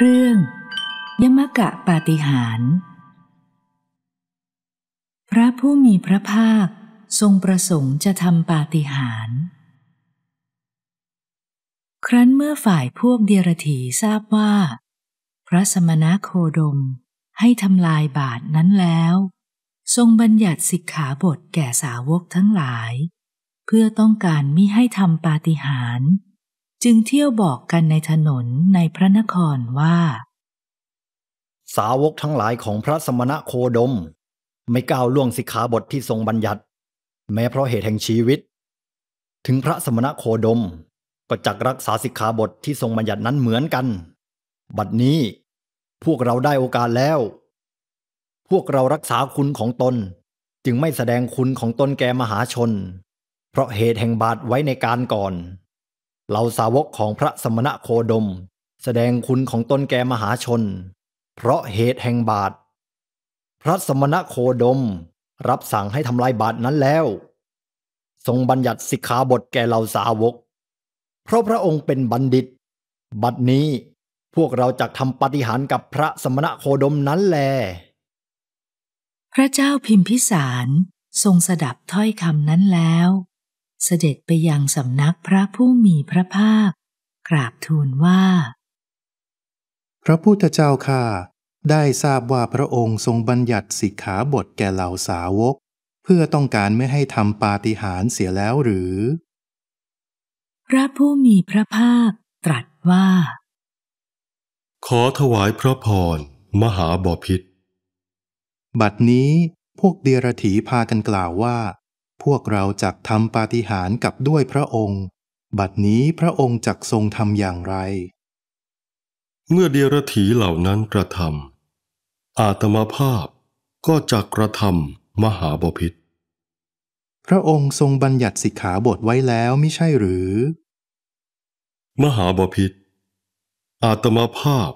เรื่อง ยมกะปาติหาร พระผู้มีพระภาคทรงประสงค์จะทำปาติหาร ครั้นเมื่อฝ่ายพวกเดียรถีทราบว่า พระสมณะโคดมให้ทำลายบาทนั้นแล้ว ทรงบัญญัติสิกขาบทแก่สาวกทั้งหลาย เพื่อต้องการมิให้ทำปาฏิหาริย์จึงเที่ยวบอกกันในถนนในพระนครว่า สาวกทั้งหลายของพระสมณะโคดมไม่ก้าวล่วงสิกขาบทที่ทรงบัญญัติ แม้เพราะเหตุแห่งชีวิต ถึงพระสมณะโคดมก็จักรักษาสิกขาบทที่ทรงบัญญัตินั้นเหมือนกัน บัดนี้พวกเราได้โอกาสแล้ว พวกเรารักษาคุณของตนจึงไม่แสดงคุณของตนแก่มหาชน เพราะเหตุแห่งบาดไว้ในการก่อนเหล่าสาวกของพระสมณะโคดมแสดงคุณของตนแก่มหาชน เพราะเหตุแห่งบาท พระสมณะโคดมรับสั่งให้ทำลายบาทนั้นแล้ว ทรงบัญญัติสิกขาบทแก่เหล่าสาวก เพราะพระองค์เป็นบัณฑิต บัดนี้พวกเราจะทำปฏิหารกับพระสมณะโคดมนั้นแล พระเจ้าพิมพิสารทรงสดับถ้อยคำนั้นแล้วเสด็จไปยังสำนักพระผู้มีพระภาค กราบทูลว่า พระพุทธเจ้าข้าได้ทราบว่าพระองค์ทรงบัญญัติสิกขาบทแก่เหล่าสาวก เพื่อต้องการไม่ให้ทำปาฏิหาริย์เสียแล้วหรือ พระผู้มีพระภาคตรัสว่า ขอถวายพระพรมหาบาพิษบัดนี้พวกเดียรถีพากันกล่าวว่าพวกเราจักทำปาฏิหาริย์กับด้วยพระองค์ บัดนี้พระองค์จักทรงทำอย่างไร เมื่อเดียรถีเหล่านั้นกระทำอาตมาภาพก็จักกระทำมหาบพิษพระองค์ทรงบัญญัติสิกขาบทไว้แล้วไม่ใช่หรือ มหาบพิษอาตมาภาพ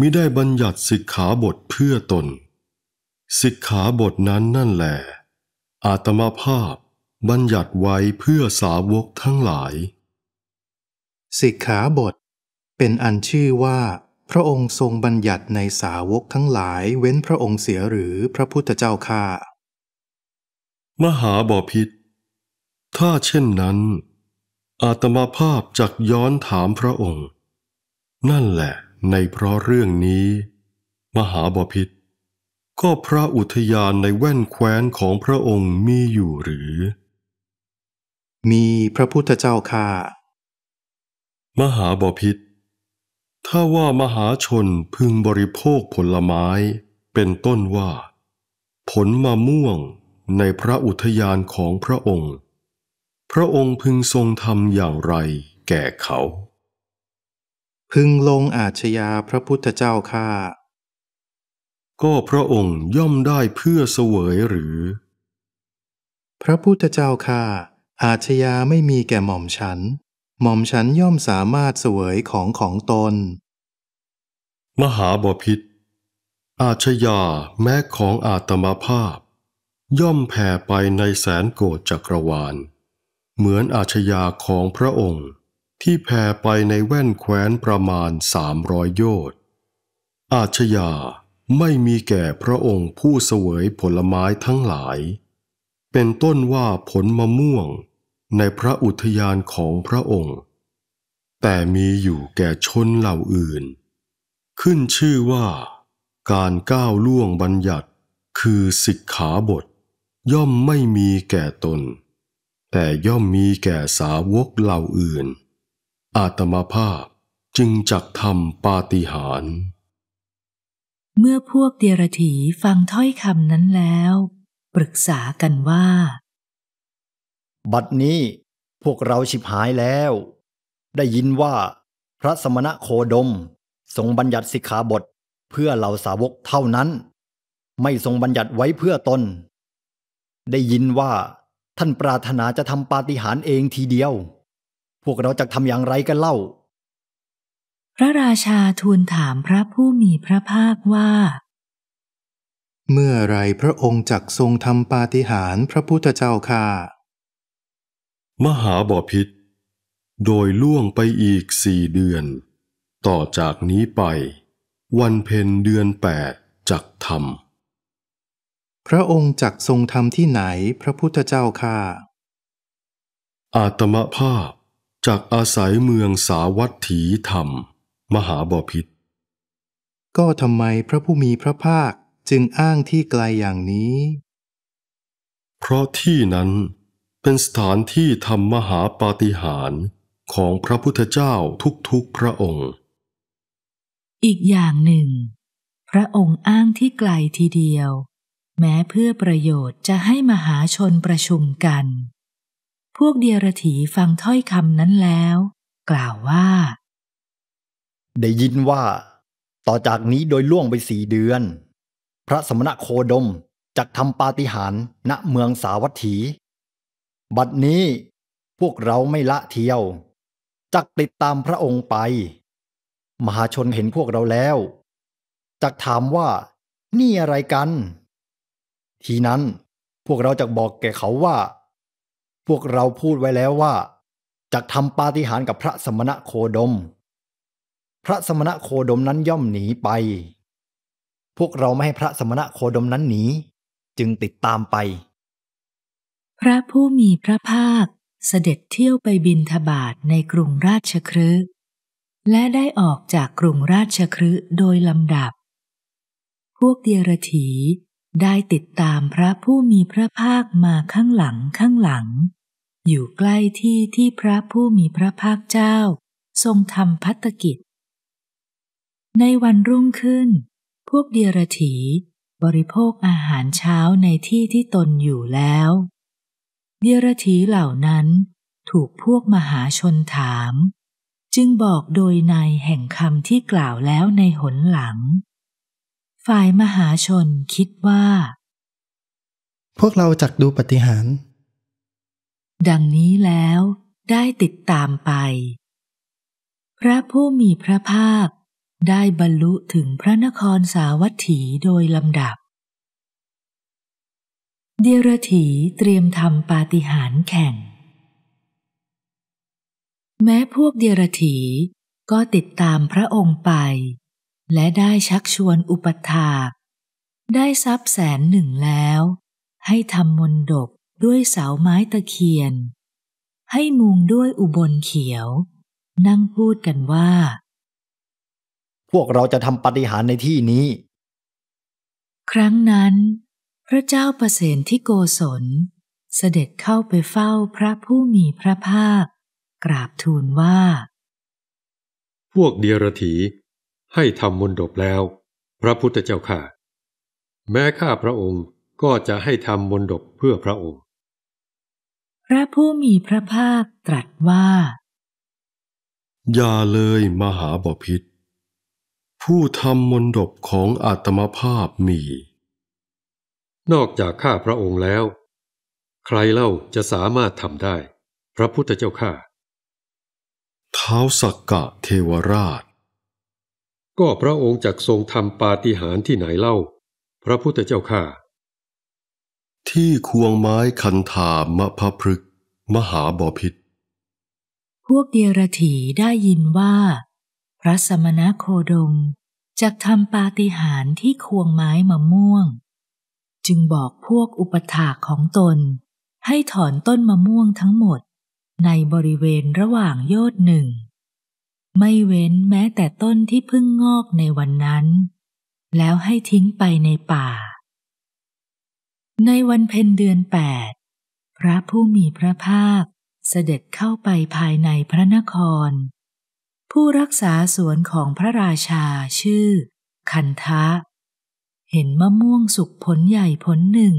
มิได้บัญญัติสิกขาบทเพื่อตนสิกขาบทนั้นนั่นแหละอาตมาภาพบัญญัติไว้เพื่อสาวกทั้งหลายสิกขาบทเป็นอันชื่อว่าพระองค์ทรงบัญญัติในสาวกทั้งหลายเว้นพระองค์เสียหรือพระพุทธเจ้าข้ามหาบอพิษถ้าเช่นนั้น อาตมาภาพจักย้อนถามพระองค์ นั่นแหละในเพราะเรื่องนี้ มหาบอพิษก็พระอุทยานในแว่นแคว้นของพระองค์มีอยู่หรือ มีพระพุทธเจ้าค่ามหาบาพิษถ้าว่ามหาชนพึงบริโภคผลไม้ เป็นต้นว่า ผลมะม่วงในพระอุทยานของพระองค์ พระองค์พึงทรงทำอย่างไรแก่เขา พึงลงอาชญาพระพุทธเจ้าข้าก็พระองค์ย่อมได้เพื่อเสวยหรือ พระพุทธเจ้าค่าอาชญาไม่มีแก่หม่อมฉัน หม่อมฉันย่อมสามารถเสวยของของตน มหาบพิษอาชญาแม้ของอาตมาภาพ ย่อมแผ่ไปในแสนโกดจักรวาล เหมือนอาชญาของพระองค์ ที่แผ่ไปในแว่นแคว้นประมาณสามรอยโยชน์อาชญาไม่มีแก่พระองค์ผู้เสวยผลไม้ทั้งหลาย เป็นต้นว่าผลมะม่วงในพระอุทยานของพระองค์ แต่มีอยู่แก่ชนเหล่าอื่น ขึ้นชื่อว่า การก้าวล่วงบัญญัติคือสิกขาบท ย่อมไม่มีแก่ตน แต่ย่อมมีแก่สาวกเหล่าอื่น อาตมาภาพจึงจักทำปาฏิหาริย์เมื่อพวกเดียรถีฟังถ้อยคำนั้นแล้ว ปรึกษากันว่า บัดนี้พวกเราชิบหายแล้ว ได้ยินว่าพระสมณะโคดมทรงบัญญัติสิกขาบทเพื่อเหล่าสาวกเท่านั้น ไม่ทรงบัญญัติไว้เพื่อตน ได้ยินว่าท่านปรารถนาจะทำปาฏิหาริย์เองทีเดียว พวกเราจะทำอย่างไรกันเล่าพระราชาทูลถามพระผู้มีพระภาคว่า เมื่อไรพระองค์จักทรงทำปาฏิหาริย์พระพุทธเจ้าค่ะมหาบอพิษโดยล่วงไปอีกสี่เดือน ต่อจากนี้ไป วันเพ็ญเดือนแปดจักทำพระองค์จักทรงทำที่ไหนพระพุทธเจ้าค่ะอาตมภาพจากอาศัยเมืองสาวัตถีธรรมมหาบาพิษก็ทำไมพระผู้มีพระภาคจึงอ้างที่ไกลอย่างนี้ เพราะที่นั้นเป็นสถานที่ทำมหาปาฏิหาริย์ของพระพุทธเจ้าทุกๆ พระองค์ อีกอย่างหนึ่ง พระองค์อ้างที่ไกลทีเดียว แม้เพื่อประโยชน์จะให้มหาชนประชุมกัน พวกเดียรถีฟังถ้อยคำนั้นแล้ว กล่าวว่าได้ยินว่า ต่อจากนี้โดยล่วงไปสี่เดือน พระสมณะโคดมจักทำปาฏิหาริย์ณเมืองสาวัตถี บัดนี้พวกเราไม่ละเที่ยวจักติดตามพระองค์ไป มหาชนเห็นพวกเราแล้วจักถามว่านี่อะไรกัน ทีนั้นพวกเราจักบอกแก่เขาว่า พวกเราพูดไว้แล้วว่าจักทำปาฏิหาริย์กับพระสมณะโคดมพระสมณะโคดมนั้นย่อมหนีไป พวกเราไม่ให้พระสมณะโคดมนั้นหนีจึงติดตามไป พระผู้มีพระภาคเสด็จเที่ยวไปบินทบาทในกรุงราชครืและได้ออกจากกรุงราชครืโดยลำดับ พวกเดียรถีได้ติดตามพระผู้มีพระภาคมาข้างหลังข้างหลัง อยู่ใกล้ที่ที่พระผู้มีพระภาคเจ้า ทรงทำพัตกิจในวันรุ่งขึ้น พวกเดียรถีบริโภคอาหารเช้าในที่ที่ตนอยู่แล้ว เดียรถีเหล่านั้น ถูกพวกมหาชนถาม จึงบอกโดยในแห่งคำที่กล่าวแล้วในหนหลัง ฝ่ายมหาชนคิดว่า พวกเราจักดูปฏิหาร ดังนี้แล้วได้ติดตามไป พระผู้มีพระภาคได้บรรลุถึงพระนครสาวัตถีโดยลำดับ เดียรถีเตรียมทำปาฏิหาริย์แข่ง แม้พวกเดียรถีก็ติดตามพระองค์ไป และได้ชักชวนอุปถาได้ทรัพย์แสนหนึ่งแล้ว ให้ทำมนดบด้วยเสาไม้ตะเคียน ให้มุงด้วยอุบลเขียว นั่งพูดกันว่าพวกเราจะทำปฏิหารในที่นี้ ครั้งนั้น พระเจ้าประเสนที่โกศลเสด็จเข้าไปเฝ้าพระผู้มีพระภาค กราบทูลว่า พวกเดียรถีให้ทำมนดบแล้ว พระพุทธเจ้าค่ะ แม้ข้าพระองค์ก็จะให้ทำมนดบเพื่อพระองค์ พระผู้มีพระภาคตรัสว่า อย่าเลยมหาบพิษผู้ทำมนดบของอาตมภาพมี นอกจากข้าพระองค์แล้ว ใครเล่าจะสามารถทำได้ พระพุทธเจ้าข้าเท้าสักกะเทวราช ก็พระองค์จักทรงทำปาฏิหาริย์ที่ไหนเล่า พระพุทธเจ้าข้าที่ควงไม้คันธามะพะพฤก มหาบอพิษพวกเดียรถีได้ยินว่าพระสมณโคดมจะกทำปาฏิหาริย์ที่ควงไม้มะม่วง จึงบอกพวกอุปถาของตนให้ถอนต้นมะม่วงทั้งหมดในบริเวณระหว่างโยดหนึ่ง ไม่เว้นแม้แต่ต้นที่เพิ่งงอกในวันนั้น แล้วให้ทิ้งไปในป่า ในวันเพ็ญเดือนแปดพระผู้มีพระภาคเสด็จเข้าไปภายในพระนครผู้รักษาสวนของพระราชาชื่อคันทะ เห็นมะม่วงสุกผลใหญ่ผลหนึ่ง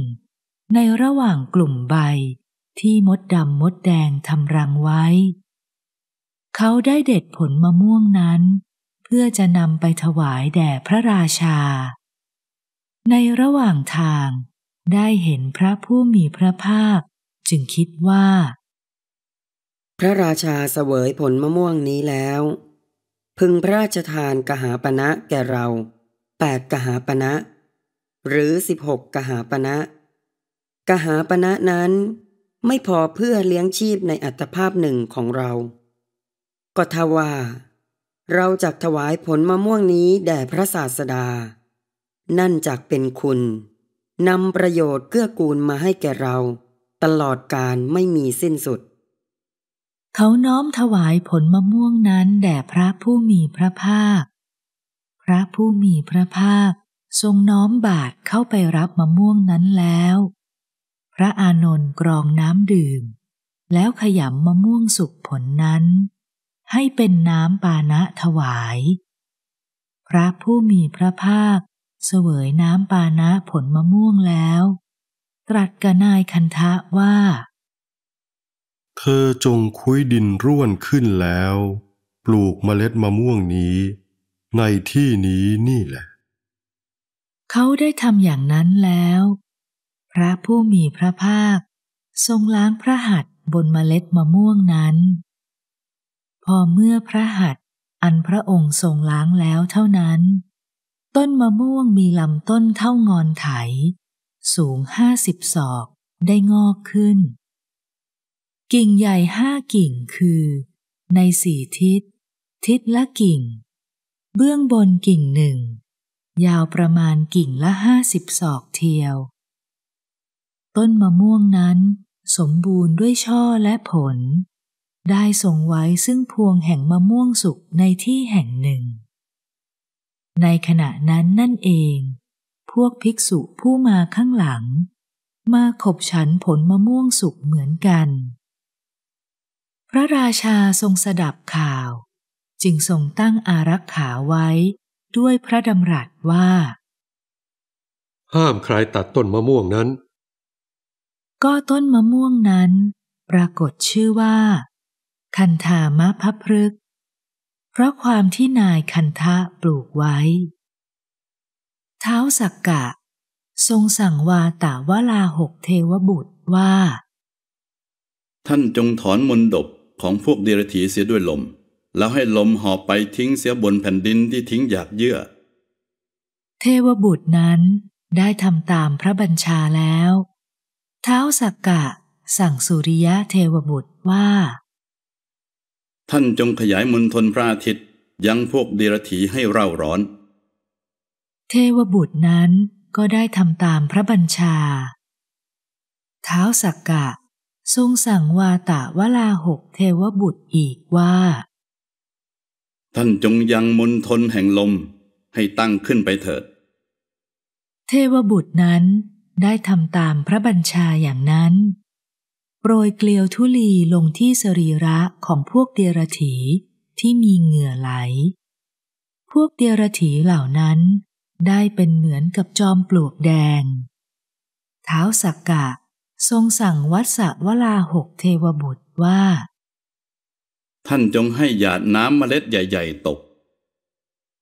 ในระหว่างกลุ่มใบที่มดดำมดแดงทำรังไว้ เขาได้เด็ดผลมะม่วงนั้น เพื่อจะนำไปถวายแด่พระราชา ในระหว่างทางได้เห็นพระผู้มีพระภาคจึงคิดว่าพระราชาเสวยผลมะม่วงนี้แล้ว พึงพระราชทานกหาปณะแก่เราแปดกหาปณะหรือสิบหกกหาปณะกหาปณะนั้นไม่พอเพื่อเลี้ยงชีพในอัตภาพหนึ่งของเรา ก็ทว่า เราจักถวายผลมะม่วงนี้แด่พระศาสดา นั่นจักเป็นคุณ นำประโยชน์เกื้อกูลมาให้แก่เรา ตลอดการไม่มีสิ้นสุดเขาน้อมถวายผลมะม่วงนั้นแด่พระผู้มีพระภาค พระผู้มีพระภาคทรงน้อมบาทเข้าไปรับมะม่วงนั้นแล้ว พระอานนท์กรองน้ำดื่ม แล้วขยำมะม่วงสุกผลนั้น ให้เป็นน้ำปานะถวาย พระผู้มีพระภาค เสวยน้ำปานะผลมะม่วงแล้ว ตรัสกับนายคันทะว่าเธอจงคุ้ยดินร่วนขึ้นแล้ว ปลูกเมล็ดมะม่วงนี้ ในที่นี้นี่แหละ เขาได้ทำอย่างนั้นแล้ว พระผู้มีพระภาค ทรงล้างพระหัตถ์บนเมล็ดมะม่วงนั้น พอเมื่อพระหัตถ์อันพระองค์ทรงล้างแล้วเท่านั้น ต้นมะม่วงมีลำต้นเท่างอนไถ สูงห้าสิบศอกได้งอกขึ้นกิ่งใหญ่ห้ากิ่งคือในสี่ทิศ ทิศละกิ่ง เบื้องบนกิ่งหนึ่ง ยาวประมาณกิ่งละห้าสิบศอกเทียว ต้นมะม่วงนั้นสมบูรณ์ด้วยช่อและผล ได้ส่งไว้ซึ่งพวงแห่งมะม่วงสุกในที่แห่งหนึ่ง ในขณะนั้นนั่นเอง พวกภิกษุผู้มาข้างหลัง มาขบฉันผลมะม่วงสุกเหมือนกันพระราชาทรงสดับข่าว จึงทรงตั้งอารักขาไว้ด้วยพระดำรัสว่า ห้ามใครตัดต้นมะม่วงนั้น ก็ต้นมะม่วงนั้น ปรากฏชื่อว่า คันธามะพะพฤก เพราะความที่นายคันทะปลูกไว้เท้าสักกะ ทรงสั่งวาตาวลาหกเทวบุตรว่า ท่านจงถอนมนดบของพวกเดรัจฉีเสียด้วยลม แล้วให้ลมหอบไปทิ้งเสียบนแผ่นดินที่ทิ้งอยากเยื่อ เทวบุตรนั้นได้ทำตามพระบัญชาแล้ว เท้าสักกะ สั่งสุริยะเทวบุตรว่า ท่านจงขยายมณฑลพระอาทิตย์ยังพวกเดรัจฉีให้เร่าร้อน เทวบุตรนั้นก็ได้ทำตามพระบัญชา เท้าสักกะทรงสั่งวาตาวลาหกเทวบุตรอีกว่า ท่านจงยังมนทนแห่งลมให้ตั้งขึ้นไปเถิด เทวบุตรนั้นได้ทำตามพระบัญชาอย่างนั้น โปรยเกลียวทุลีลงที่สรีระของพวกเดรถีที่มีเหงื่อไหล พวกเดรถีเหล่านั้นได้เป็นเหมือนกับจอมปลวกแดง เท้าสักกะทรงสั่งวัสะวลาหกเทวบุตรว่า ท่านจงให้หยาดน้ำเมล็ดใหญ่ๆตก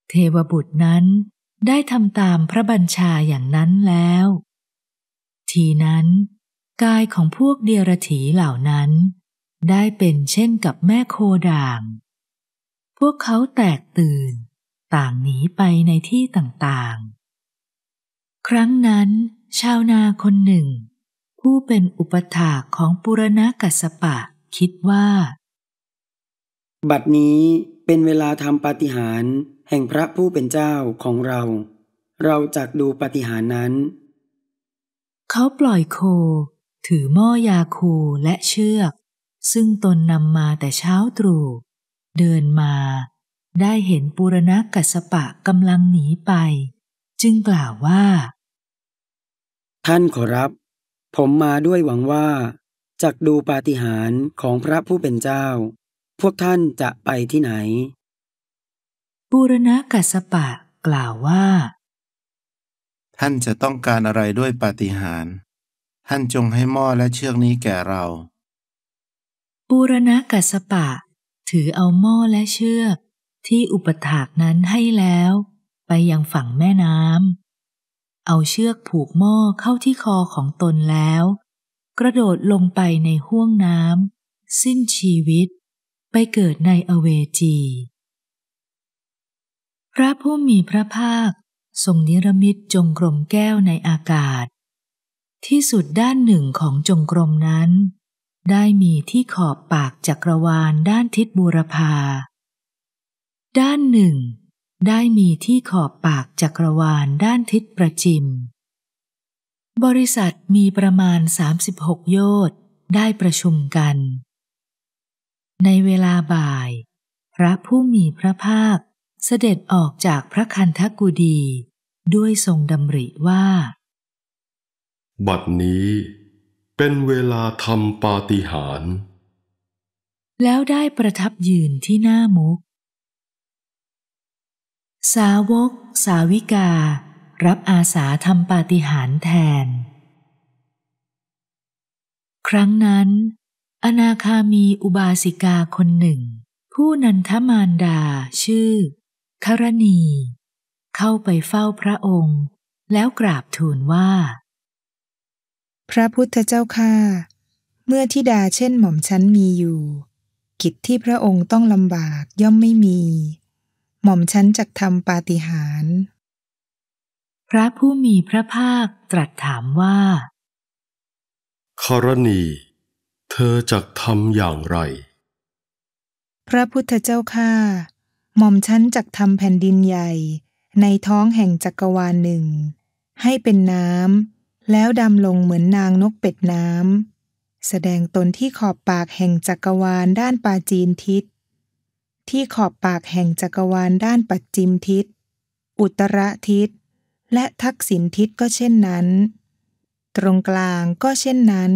เทวบุตรนั้นได้ทำตามพระบัญชาอย่างนั้นแล้ว ทีนั้น กายของพวกเดียรถีเหล่านั้น ได้เป็นเช่นกับแม่โคด่าง พวกเขาแตกตื่นต่างหนีไปในที่ต่างๆ ครั้งนั้น ชาวนาคนหนึ่งผู้เป็นอุปถาของปุรณกัสปะคิดว่า บัดนี้เป็นเวลาทำปาฏิหาริย์แห่งพระผู้เป็นเจ้าของเรา เราจักดูปาฏิหาริย์นั้น เขาปล่อยโคถือหม้อยาคูและเชือก ซึ่งตนนำมาแต่เช้าตรู่เดินมาได้เห็นปุรณกัสปะกำลังหนีไป จึงกล่าวว่า ท่านขอรับผมมาด้วยหวังว่าจากดูปาฏิหาริย์ของพระผู้เป็นเจ้า พวกท่านจะไปที่ไหนบูรณะกัสปะกล่าวว่า ท่านจะต้องการอะไรด้วยปาฏิหาริย์ท่านจงให้หม้อและเชือกนี้แก่เราบูรณะกัสปะถือเอาหม้อและเชือกที่อุปถากนั้นให้แล้ว ไปยังฝั่งแม่น้ำเอาเชือกผูกหม้อเข้าที่คอของตนแล้ว กระโดดลงไปในห้วงน้ำสิ้นชีวิตไปเกิดในอเวจี พระผู้มีพระภาค ทรงนิรมิตจงกรมแก้วในอากาศ ที่สุดด้านหนึ่งของจงกรมนั้น ได้มีที่ขอบปากจักรวาลด้านทิศบูรพา ด้านหนึ่งได้มีที่ขอบปากจักรวาลด้านทิศประจิม บริษัทมีประมาณ 36 โยชน์ได้ประชุมกัน ในเวลาบ่าย พระผู้มีพระภาคเสด็จออกจากพระคันธกุดี ด้วยทรงดำริว่า บัดนี้เป็นเวลาทำปาฏิหาริย์แล้วได้ประทับยืนที่หน้ามุกสาวก สาวิการับอาสาทำปาฏิหาริย์แทน ครั้งนั้น อนาคามีอุบาสิกาคนหนึ่ง ผู้นันทมารดา ชื่อคารณี เข้าไปเฝ้าพระองค์ แล้วกราบทูลว่า พระพุทธเจ้าข้าเมื่อทิดาเช่นหม่อมชั้นมีอยู่ กิจที่พระองค์ต้องลำบากย่อมไม่มีหม่อมชั้นจักทำปาฏิหาริย์ พระผู้มีพระภาคตรัสถามว่าครณี เธอจักทำอย่างไร พระพุทธเจ้าค่าหม่อมชั้นจักทำแผ่นดินใหญ่ ในท้องแห่งจักรวาลหนึ่ง ให้เป็นน้ำแล้วดำลงเหมือนนางนกเป็ดน้ำแสดงตนที่ขอบปากแห่งจักรวาลด้านปาจีนทิศที่ขอบปากแห่งจักรวาลด้านปัจจิมทิศอุตรทิศและทักษิณทิศก็เช่นนั้น ตรงกลางก็เช่นนั้น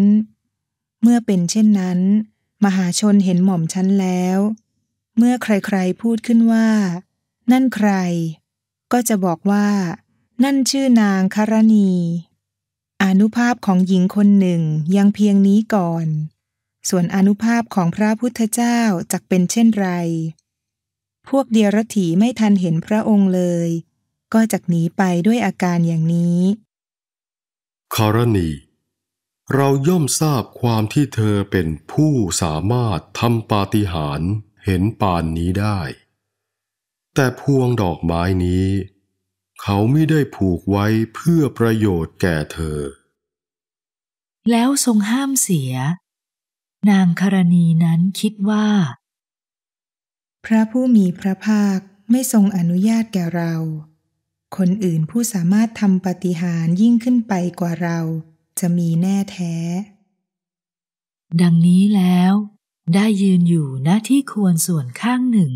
เมื่อเป็นเช่นนั้น มหาชนเห็นหม่อมชั้นแล้ว เมื่อใครๆพูดขึ้นว่า นั่นใคร ก็จะบอกว่า นั่นชื่อนางคารณี อนุภาพของหญิงคนหนึ่งยังเพียงนี้ก่อน ส่วนอนุภาพของพระพุทธเจ้าจะเป็นเช่นไรพวกเดียรถีไม่ทันเห็นพระองค์เลย ก็จักหนีไปด้วยอาการอย่างนี้ คารณี เราย่อมทราบความที่เธอเป็นผู้สามารถทำปาฏิหาริย์เห็นปานนี้ได้ แต่พวงดอกไม้นี้ เขาไม่ได้ผูกไว้เพื่อประโยชน์แก่เธอ แล้วทรงห้ามเสีย นางคารณีนั้นคิดว่าพระผู้มีพระภาคไม่ทรงอนุญาตแก่เรา คนอื่นผู้สามารถทำปฏิหารยิ่งขึ้นไปกว่าเราจะมีแน่แท้ ดังนี้แล้วได้ยืนอยู่หน้าที่ควรส่วนข้างหนึ่ง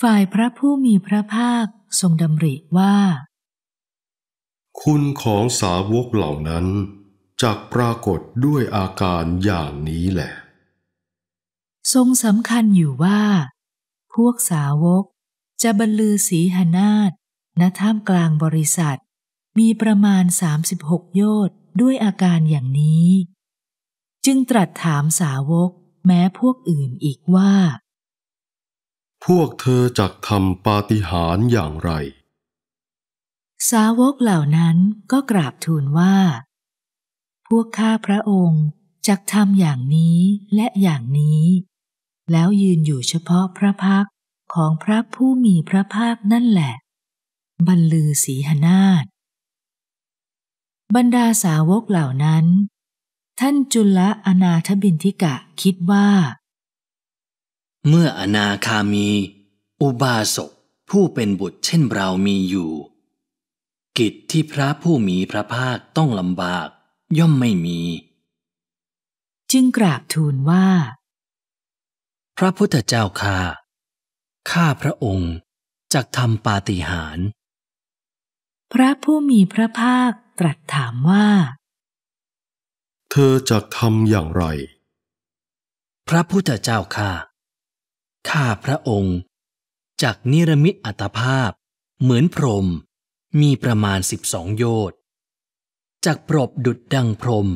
ฝ่ายพระผู้มีพระภาคทรงดำริว่า คุณของสาวกเหล่านั้นจากปรากฏด้วยอาการอย่างนี้แหละทรงสำคัญอยู่ว่า พวกสาวกจะบรรลือสีหนาฏณท่ามกลางบริษัท มีประมาณ 36 โยชน์ด้วยอาการอย่างนี้ จึงตรัสถามสาวกแม้พวกอื่นอีกว่า พวกเธอจักทำปาฏิหาริย์อย่างไร สาวกเหล่านั้นก็กราบทูลว่า พวกข้าพระองค์จักทำอย่างนี้และอย่างนี้แล้วยืนอยู่เฉพาะพระพักของพระผู้มีพระภาคนั่นแหละ บรรลือสีหนาฏบรรดาสาวกเหล่านั้น ท่านจุลอนาทบินทิกะคิดว่า เมื่ออนาคามี อุบาสกผู้เป็นบุตรเช่นเรามีอยู่ กิจที่พระผู้มีพระภาคต้องลำบากย่อมไม่มี จึงกราบทูลว่าพระพุทธเจ้าข้าข้าพระองค์จักทำปาฏิหาริย์ พระผู้มีพระภาคตรัสถามว่า เธอจักทำอย่างไร พระพุทธเจ้าข้าข้าพระองค์จักนิรมิตอัตภาพ เหมือนพรมมีประมาณสิบสองโยชน์จักปรบดุดดังพรม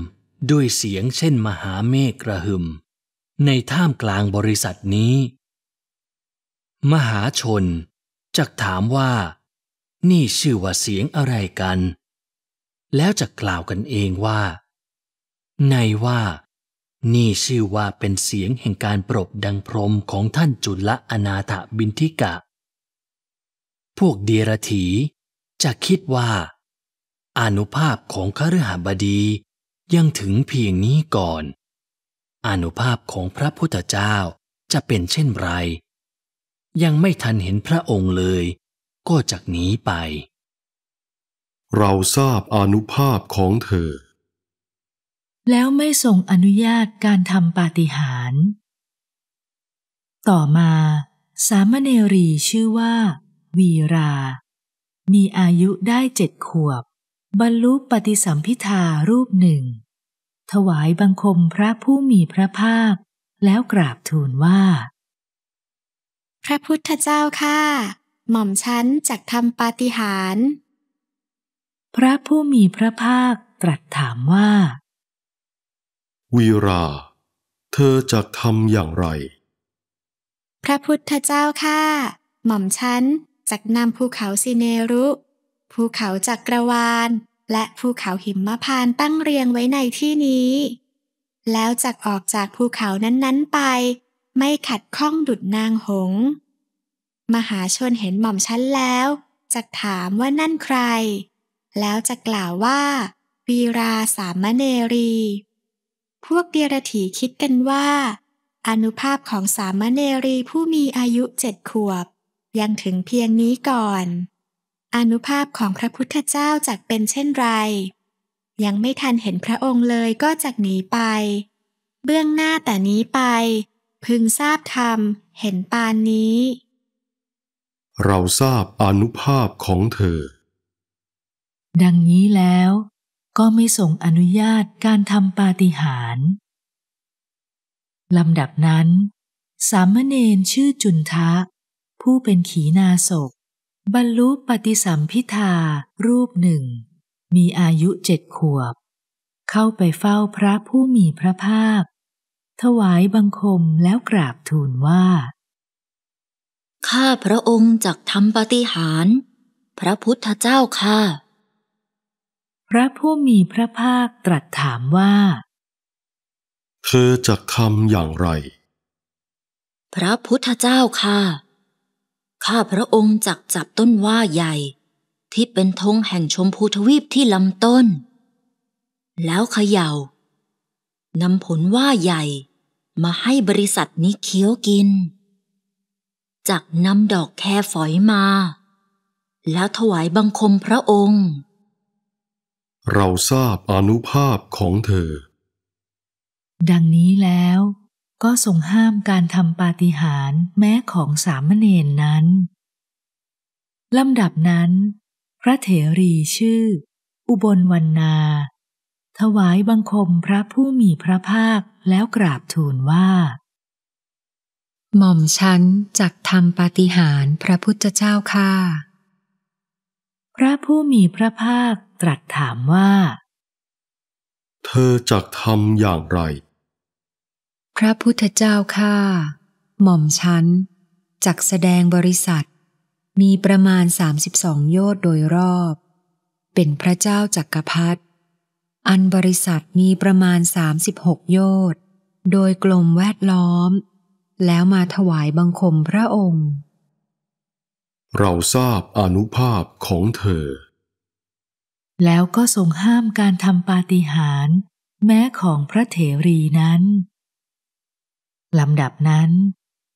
ด้วยเสียงเช่นมหาเมฆกระหึ่มในท่ามกลางบริษัทนี้ มหาชนจักถามว่า นี่ชื่อว่าเสียงอะไรกัน แล้วจะกล่าวกันเองว่า ในว่า นี่ชื่อว่าเป็นเสียงแห่งการปรบดังพรมของท่านจุลอนาถบินทิกะ พวกเดรถีจะคิดว่า อนุภาพของคฤหบดียังถึงเพียงนี้ก่อนอนุภาพของพระพุทธเจ้าจะเป็นเช่นไร ยังไม่ทันเห็นพระองค์เลย ก็จากนี้ไป เราทราบอนุภาพของเธอ แล้วไม่ส่งอนุญาตการทำปาฏิหาริย์ต่อมาสามเณรีชื่อว่า วีรา มีอายุได้เจ็ดขวบ บรรลุปฏิสัมพิธารูปหนึ่งถวายบังคมพระผู้มีพระภาค แล้วกราบทูลว่า พระพุทธเจ้า ค่ะหม่อมฉันจักทำปาฏิหาริย์พระผู้มีพระภาคตรัสถามว่าวีราเธอจะทำอย่างไรพระพุทธเจ้าค่ะหม่อมฉันจักนำภูเขาสิเนรุภูเขาจักรวาลและภูเขาหิมพานตั้งเรียงไว้ในที่นี้ แล้วจักออกจากภูเขานั้นๆไป ไม่ขัดข้องดุดนางหง มหาชนเห็นหม่อมฉันแล้วจักถามว่านั่นใคร แล้วจะกล่าวว่าวีราสามเนรี พวกเดียรถีคิดกันว่า อนุภาพของสามเนรีผู้มีอายุเจ็ดขวบ ยังถึงเพียงนี้ก่อนอนุภาพของพระพุทธเจ้าจากเป็นเช่นไร ยังไม่ทันเห็นพระองค์เลยก็จากหนีไป เบื้องหน้าแต่นี้ไป พึงทราบธรรมเห็นปานนี้ เราทราบอนุภาพของเธอ ดังนี้แล้วก็ไม่ส่งอนุญาตการทำปาฏิหาริย์ลำดับนั้นสามเณรชื่อจุนทะ ผู้เป็นขีนาศกบรรลุปฏิสัมพิธา รูปหนึ่ง มีอายุเจ็ดขวบ เข้าไปเฝ้าพระผู้มีพระภาคถวายบังคมแล้วกราบทูลว่า ข้าพระองค์จักทำปฏิหาร พระพุทธเจ้าค่ะ พระผู้มีพระภาคตรัสถามว่า เธอจะทำอย่างไร พระพุทธเจ้าค่ะข้าพระองค์จักจับต้นว่าใหญ่ ที่เป็นธงแห่งชมพูทวีปที่ลำต้น แล้วเขยา่านำผลว่าใหญ่ มาให้บริษัทนี้เคี้ยวกิน จักนำดอกแคฝอยมา แล้วถวายบังคมพระองค์ เราทราบอนุภาพของเธอ ดังนี้แล้วก็ทรงห้ามการทำปาฏิหาริย์แม้ของสามเณรนั้นลำดับนั้น พระเถรีชื่ออุบลวันนาถวายบังคมพระผู้มีพระภาคแล้วกราบทูลว่าหม่อมฉันจักทำปาฏิหาริย์พระพุทธเจ้าค่ะพระผู้มีพระภาคตรัสถามว่า เธอจักทำอย่างไรพระพุทธเจ้าข้าหม่อมชั้นจักแสดงบริษัท มีประมาณ 32 โยชน์โดยรอบ เป็นพระเจ้าจักกรพรรดิอันบริษัทมีประมาณ 36 โยชน์โดยกลมแวดล้อม แล้วมาถวายบังคมพระองค์ เราทราบอนุภาพของเธอ แล้วก็ทรงห้ามการทำปาฏิหาริย์แม้ของพระเถรีนั้นลำดับนั้น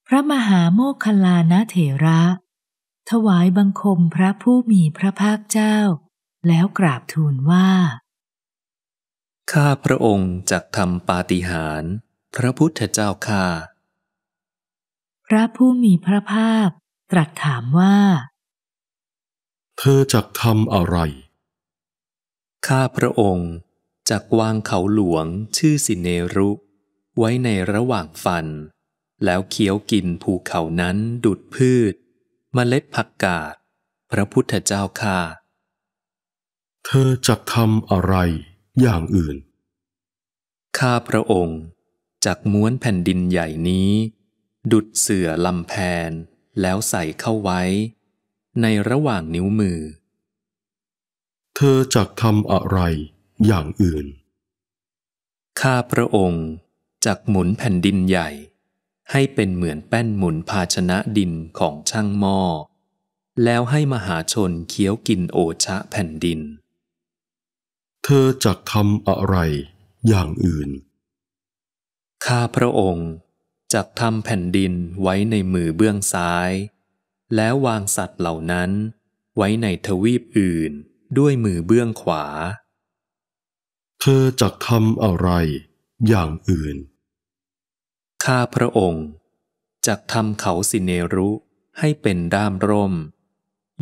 พระมหาโมคคลานะเถระ ถวายบังคมพระผู้มีพระภาคเจ้า แล้วกราบทูลว่า ข้าพระองค์จักทำปาฏิหาริย์พระพุทธเจ้าข้าพระผู้มีพระภาคตรัสถามว่า เธอจักทำอะไรข้าพระองค์จักวางเขาหลวงชื่อสิเนรุไว้ในระหว่างฟัน แล้วเคี้ยวกินภูเขานั้นดุดพืชมเมล็ดผักกาด พระพุทธเจ้าค่าเธอจะทำอะไรอย่างอื่น ข้าพระองค์จากม้วนแผ่นดินใหญ่นี้ ดุดเสือลำแพน แล้วใส่เข้าไว้ ในระหว่างนิ้วมือ เธอจะทำอะไรอย่างอื่น ข้าพระองค์จากหมุนแผ่นดินใหญ่ ให้เป็นเหมือนแป้นหมุนภาชนะดินของช่างหม้อ แล้วให้มหาชนเคี้ยวกินโอชะแผ่นดิน เธอจักทำอะไรอย่างอื่น ข้าพระองค์ จักทำแผ่นดินไว้ในมือเบื้องซ้าย แล้ววางสัตว์เหล่านั้นไว้ในทวีปอื่นด้วยมือเบื้องขวา เธอจักทำอะไรอย่างอื่น ข้าพระองค์จักทำเขาสิเนรุ ให้เป็นด้ามร่ม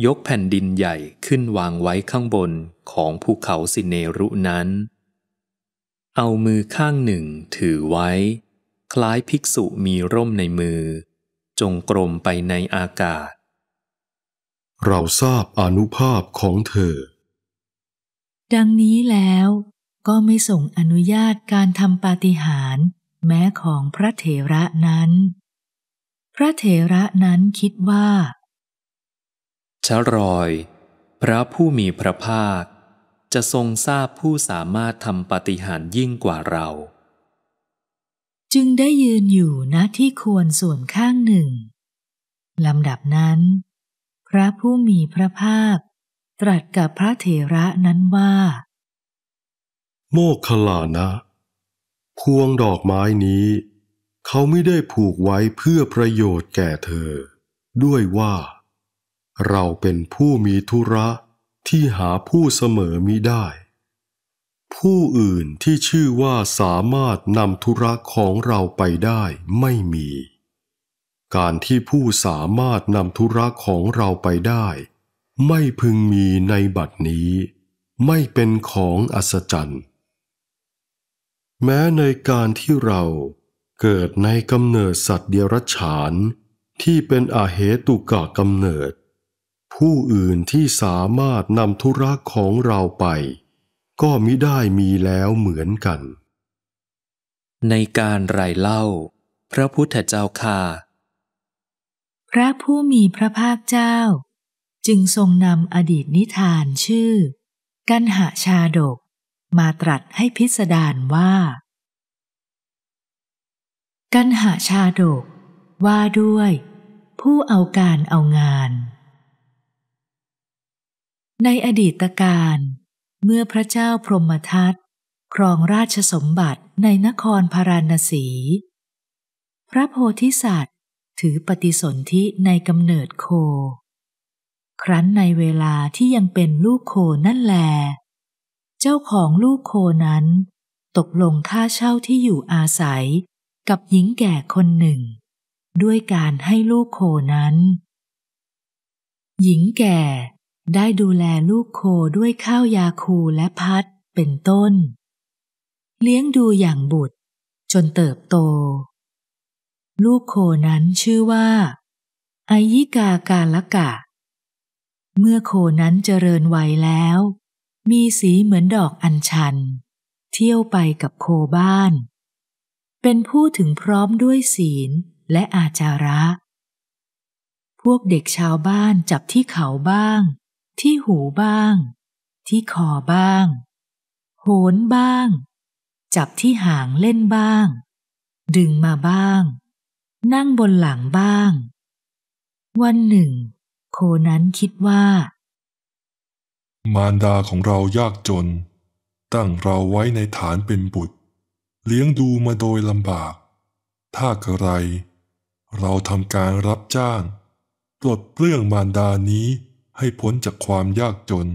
ยกแผ่นดินใหญ่ขึ้นวางไว้ข้างบนของภูเขาสิเนรุนั้น เอามือข้างหนึ่งถือไว้ คล้ายภิกษุมีร่มในมือ จงกรมไปในอากาศ เราทราบอนุภาพของเธอ ดังนี้แล้วก็ไม่ส่งอนุญาตการทำปาฏิหาริย์แม้ของพระเถระนั้น พระเถระนั้นคิดว่า ชะรอยพระผู้มีพระภาค จะทรงทราบผู้สามารถทำปาฏิหาริย์ยิ่งกว่าเรา จึงได้ยืนอยู่ณที่ควรส่วนข้างหนึ่งลำดับนั้น พระผู้มีพระภาค ตรัสกับพระเถระนั้นว่าโมกขลานะ พวงดอกไม้นี้เขาไม่ได้ผูกไว้เพื่อประโยชน์แก่เธอ ด้วยว่าเราเป็นผู้มีธุระที่หาผู้เสมอมิได้ ผู้อื่นที่ชื่อว่าสามารถนำธุระของเราไปได้ไม่มี การที่ผู้สามารถนำธุระของเราไปได้ ไม่พึงมีในบัดนี้ ไม่เป็นของอัศจรรย์แม้ในการที่เราเกิดในกำเนิดสัตว์เดรัจฉานที่เป็นอาเหตุกะกำเนิด ผู้อื่นที่สามารถนำธุระของเราไปก็มิได้มีแล้วเหมือนกัน ในการไยเล่าพระพุทธเจ้าค่าพระผู้มีพระภาคเจ้าจึงทรงนำอดีตนิทานชื่อกันหะชาดกมาตรัสให้พิสดารว่า กันหาชาดก ว่าด้วย ผู้เอาการเอางาน ในอดีตการ เมื่อพระเจ้าพรหมทัตครองราชสมบัติในนครพาราณสี พระโพธิสัตว์ถือปฏิสนธิในกำเนิดโค ครั้นในเวลาที่ยังเป็นลูกโคนั่นแหละเจ้าของลูกโคนั้นตกลงค่าเช่าที่อยู่อาศัย กับหญิงแก่คนหนึ่ง ด้วยการให้ลูกโคนั้น หญิงแก่ได้ดูแลลูกโคด้วยข้าวยาคูและพัดเป็นต้น เลี้ยงดูอย่างบุตร จนเติบโต ลูกโคนั้นชื่อว่าอายิกากาลกะ เมื่อโคนั้นเจริญวัยแล้วมีสีเหมือนดอกอัญชัน เที่ยวไปกับโคบ้าน เป็นผู้ถึงพร้อมด้วยศีลและอาจาระ พวกเด็กชาวบ้านจับที่เขาบ้าง ที่หูบ้าง ที่คอบ้าง โหนบ้าง จับที่หางเล่นบ้าง ดึงมาบ้าง นั่งบนหลังบ้าง วันหนึ่ง โคนั้นคิดว่ามารดาของเรายากจน ตั้งเราไว้ในฐานเป็นบุตร เลี้ยงดูมาโดยลำบาก ถ้ากระไร เราทำการรับจ้างปลดเปลื้องมารดานี้ ให้พ้นจากความยากจน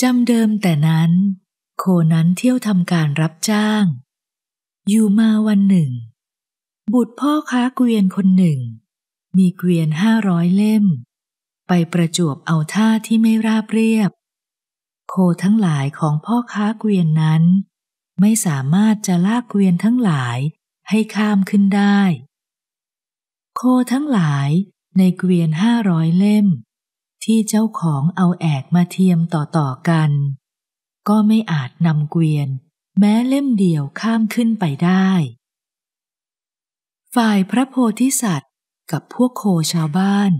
จำเดิมแต่นั้น โคนั้นเที่ยวทำการรับจ้าง อยู่มาวันหนึ่ง บุตรพ่อค้าเกวียนคนหนึ่ง มีเกวียนห้าร้อยเล่มไปประจวบเอาท่าที่ไม่ราบเรียบ โคทั้งหลายของพ่อค้าเกวียนนั้น ไม่สามารถจะลากเกวียนทั้งหลายให้ข้ามขึ้นได้ โคทั้งหลายในเกวียนห้าร้อยเล่ม ที่เจ้าของเอาแอกมาเทียมต่อๆกัน ก็ไม่อาจนำเกวียน แม้เล่มเดียวข้ามขึ้นไปได้ ฝ่ายพระโพธิสัตว์กับพวกโคชาวบ้าน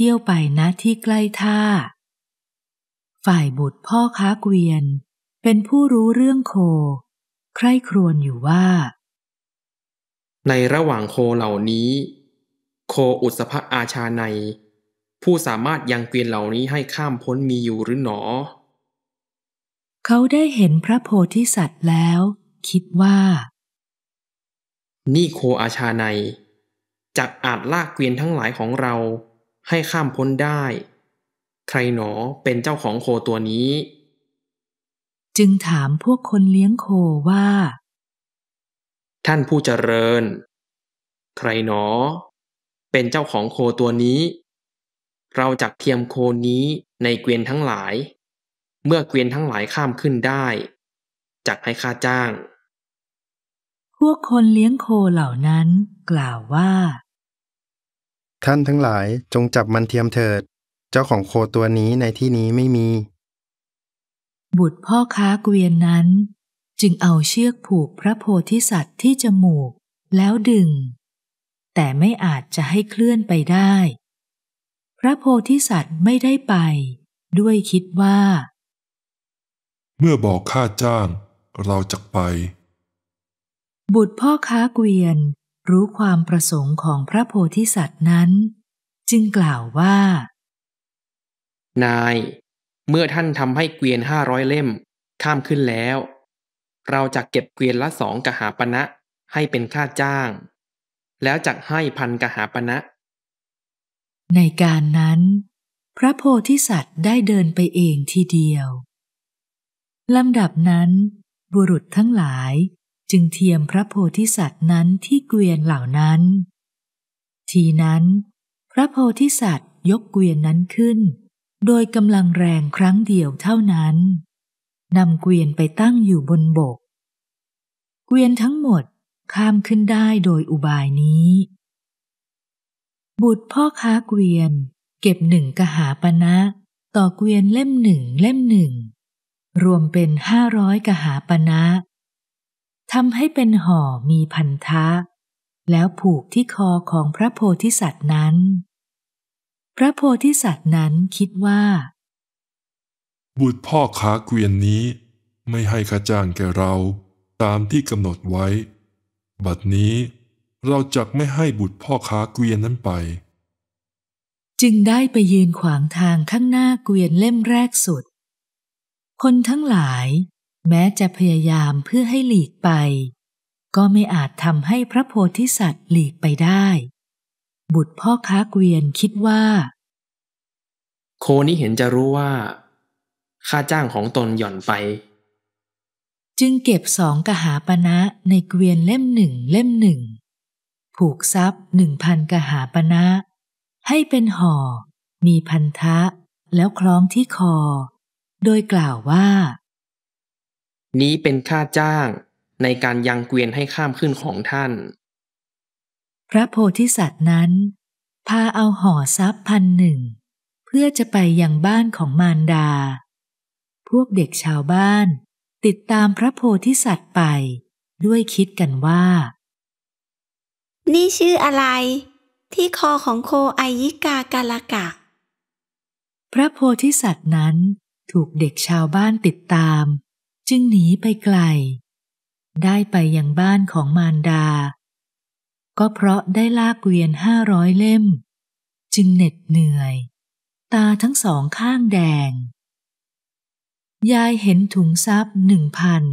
เที่ยวไปณที่ใกล้ท่า ฝ่ายบุตรพ่อค้าเกวียน เป็นผู้รู้เรื่องโค ใคร่ครวญอยู่ว่า ในระหว่างโคเหล่านี้ โคอุสภอาชาในผู้สามารถยังเกวียนเหล่านี้ให้ข้ามพ้นมีอยู่หรือหนอ เขาได้เห็นพระโพธิสัตว์แล้วคิดว่า นี่โคอาชาในจากอาจลากเกวียนทั้งหลายของเราให้ข้ามพ้นได้ ใครหนอเป็นเจ้าของโคตัวนี้ จึงถามพวกคนเลี้ยงโคว่า ท่านผู้เจริญ ใครหนอ เป็นเจ้าของโคตัวนี้ เราจักเทียมโคนี้ในเกวียนทั้งหลาย เมื่อเกวียนทั้งหลายข้ามขึ้นได้จักให้ค่าจ้าง พวกคนเลี้ยงโคเหล่านั้นกล่าวว่าท่านทั้งหลายจงจับมันเทียมเถิด เจ้าของโคตัวนี้ในที่นี้ไม่มี บุตรพ่อค้าเกวียนนั้น จึงเอาเชือกผูกพระโพธิสัตว์ที่จมูกแล้วดึง แต่ไม่อาจจะให้เคลื่อนไปได้ พระโพธิสัตว์ไม่ได้ไป ด้วยคิดว่า เมื่อบอกค่าจ้างเราจะไป บุตรพ่อค้าเกวียนรู้ความประสงค์ของพระโพธิสัตว์นั้น จึงกล่าวว่า นายเมื่อท่านทำให้เกวียนห้าร้อยเล่มข้ามขึ้นแล้ว เราจะเก็บเกวียนละสองกหาปณะนะ ให้เป็นค่าจ้าง แล้วจักให้พันกหาปณะนะ ในการนั้น พระโพธิสัตว์ได้เดินไปเองทีเดียว ลำดับนั้นบุรุษทั้งหลายจึงเทียมพระโพธิสัตว์นั้นที่เกวียนเหล่านั้น ทีนั้นพระโพธิสัตว์ยกเกวียนนั้นขึ้น โดยกำลังแรงครั้งเดียวเท่านั้นนำเกวียนไปตั้งอยู่บนบก เกวียนทั้งหมดข้ามขึ้นได้โดยอุบายนี้ บุตรพ่อค้าเกวียนเก็บหนึ่งกหาปณะต่อเกวียนเล่มหนึ่งเล่มหนึ่งรวมเป็นห้าร้อยกหาปณะนะทำให้เป็นห่อมีพันธะแล้วผูกที่คอของพระโพธิสัตว์นั้น พระโพธิสัตว์นั้นคิดว่า บุตรพ่อขาเกวียนนี้ไม่ให้ค่าจ้างแก่เราตามที่กำหนดไว้ บัดนี้เราจักไม่ให้บุตรพ่อขาเกวียนนั้นไป จึงได้ไปยืนขวางทางข้างหน้าเกวียนเล่มแรกสุด คนทั้งหลายแม้จะพยายามเพื่อให้หลีกไป ก็ไม่อาจทำให้พระโพธิสัตว์หลีกไปได้ บุตรพ่อค้าเกวียนคิดว่า โคนี้เห็นจะรู้ว่า ค่าจ้างของตนหย่อนไป จึงเก็บสองกหาปณะนะในเกวียนเล่มหนึ่งเล่มหนึ่ง ผูกทรัพย์หนึ่งพันกหาปณะนะให้เป็นห่อ มีพันธะแล้วคล้องที่คอ โดยกล่าวว่านี้เป็นค่าจ้างในการยังเกวียนให้ข้ามขึ้นของท่าน พระโพธิสัตว์นั้น พาเอาห่อทรัพย์พันหนึ่งเพื่อจะไปยังบ้านของมารดา พวกเด็กชาวบ้านติดตามพระโพธิสัตว์ไปด้วยคิดกันว่า นี่ชื่ออะไรที่คอของโคไอยิกากาลกะ พระโพธิสัตว์นั้นถูกเด็กชาวบ้านติดตามจึงหนีไปไกล ได้ไปยังบ้านของมารดา ก็เพราะได้ลากเกวียนห้าร้อยเล่มจึงเหน็ดเหนื่อย ตาทั้งสองข้างแดง ยายเห็นถุงทรัพย์หนึ่งพัน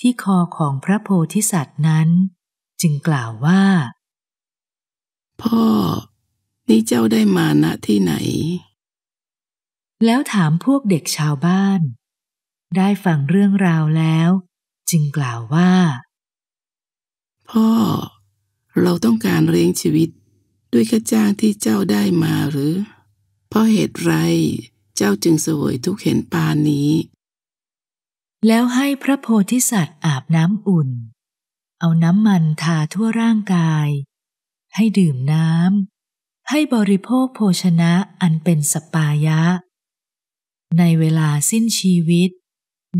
ที่คอของพระโพธิสัตว์นั้น จึงกล่าวว่า พ่อ นี่เจ้าได้มาณที่ไหน แล้วถามพวกเด็กชาวบ้านได้ฟังเรื่องราวแล้ว จึงกล่าวว่า พ่อเราต้องการเลี้ยงชีวิตด้วยค่าจ้างที่เจ้าได้มาหรือเพราะเหตุไรเจ้าจึงสวยทุกเห็นปานนี้ แล้วให้พระโพธิสัตว์อาบน้ำอุ่น เอาน้ำมันทาทั่วร่างกาย ให้ดื่มน้ำให้บริโภคโภชนะอันเป็นสปายะ ในเวลาสิ้นชีวิต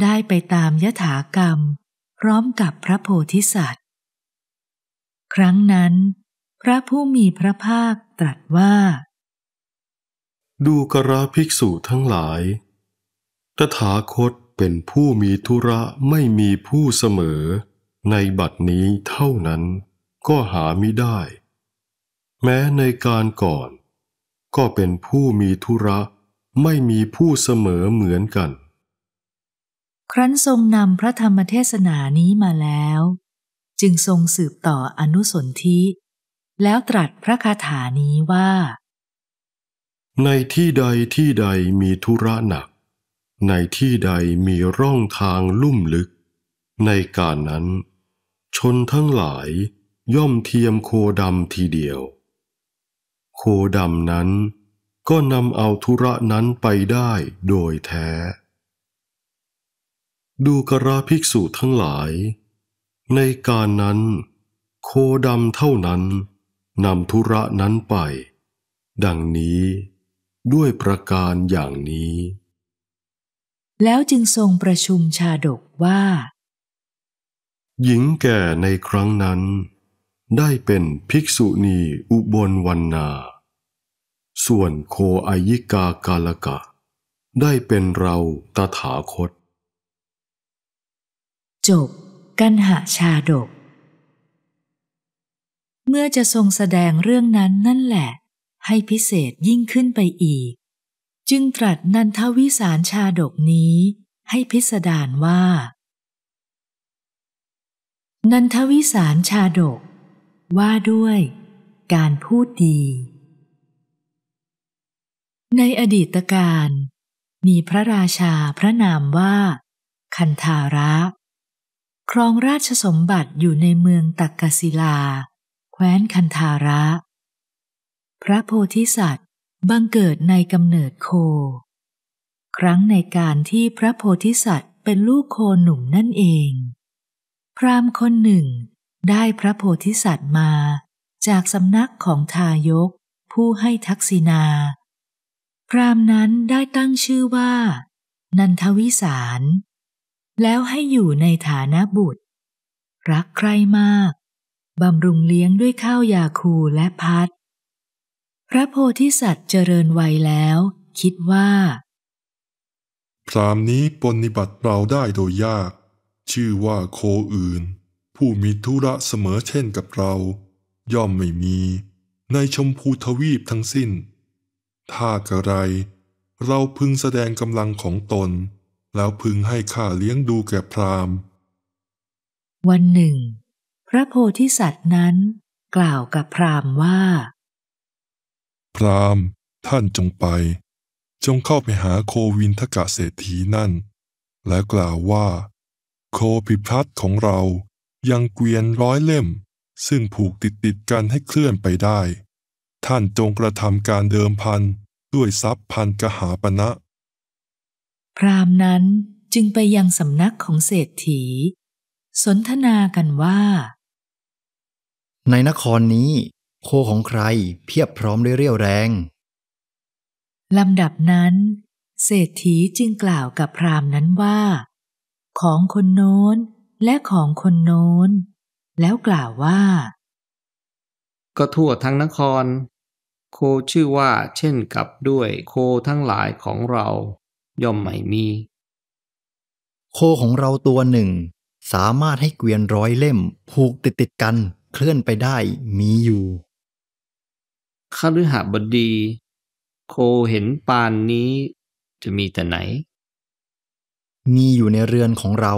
ได้ไปตามยถากรรม พร้อมกับพระโพธิสัตว์ ครั้งนั้น พระผู้มีพระภาคตรัสว่า ดูกระภิกษุทั้งหลาย ตถาคตเป็นผู้มีธุระไม่มีผู้เสมอ ในบัดนี้เท่านั้นก็หาไม่ได้ แม้ในการก่อน ก็เป็นผู้มีธุระ ไม่มีผู้เสมอเหมือนกันครั้นทรงนำพระธรรมเทศนานี้มาแล้ว จึงทรงสืบต่ออนุสนธิแล้วตรัสพระคาถานี้ว่า ในที่ใดที่ใดมีธุระหนัก ในที่ใดมีร่องทางลุ่มลึก ในการนั้น ชนทั้งหลายย่อมเทียมโคดำทีเดียว โคดำนั้นก็นำเอาธุระนั้นไปได้โดยแท้ดูกระภิกษุทั้งหลาย ในการนั้น โคดำเท่านั้นนำธุระนั้นไป ดังนี้ด้วยประการอย่างนี้ แล้วจึงทรงประชุมชาดกว่า หญิงแก่ในครั้งนั้น ได้เป็นภิกษุณีอุบลวันนา ส่วนโคอายิกากาลกะ ได้เป็นเราตถาคตจบกันหาชาดก เมื่อจะทรงแสดงเรื่องนั้นนั่นแหละ ให้พิเศษยิ่งขึ้นไปอีก จึงตรัสนันทวิสารชาดกนี้ให้พิสดารว่า นันทวิสารชาดกว่าด้วยการพูดดี ในอดีตการมีพระราชาพระนามว่า คันธาระครองราชสมบัติอยู่ในเมืองตักกศิลา แคว้นคันธาระ พระโพธิสัตว์บังเกิดในกำเนิดโค ครั้งในการที่พระโพธิสัตว์เป็นลูกโคหนุ่มนั่นเอง พรามคนหนึ่ง ได้พระโพธิสัตว์มาจากสำนักของทายกผู้ให้ทักษิณา พรามนั้นได้ตั้งชื่อว่า นันทวิสารแล้วให้อยู่ในฐานะบุตร รักใครมาก บำรุงเลี้ยงด้วยข้าวยาคูและพัด พระโพธิสัตว์เจริญวัยแล้ว คิดว่า พรามนี้ปนิบัติเราได้โดยยาก ชื่อว่าโคอื่น ผู้มีธุระเสมอเช่นกับเรา ย่อมไม่มี ในชมพูทวีปทั้งสิ้น ถ้ากระไร เราพึงแสดงกำลังของตนแล้วพึงให้ข้าเลี้ยงดูแก่พราหมณ์ วันหนึ่ง พระโพธิสัตว์นั้นกล่าวกับพราหมณ์ว่า พราหมณ์ ท่านจงไป จงเข้าไปหาโควินทกะเศรษฐีนั่น และกล่าวว่า โคพิพัฒของเรายังเกวียนร้อยเล่ม ซึ่งผูกติดติดกันให้เคลื่อนไปได้ ท่านจงกระทำการเดิมพันด้วยทรัพย์พันกหาปณะนะพราหมณ์นั้นจึงไปยังสำนักของเศรษฐี สนทนากันว่า ในนครนี้ โคของใครเพียบพร้อมด้วยเรี่ยวแรงลำดับนั้น เศรษฐีจึงกล่าวกับพราหมณ์นั้นว่า ของคนโน้นและของคนโน้น แล้วกล่าวว่าก็ทั่วทั้งนคร โคชื่อว่าเช่นกับด้วยโคทั้งหลายของเราย่อมไม่มี โคของเราตัวหนึ่งสามารถให้เกวียนร้อยเล่มผูกติดติดกันเคลื่อนไปได้มีอยู่ขือหบดี โคเห็นปานนี้จะมีแต่ไหน มีอยู่ในเรือนของเรา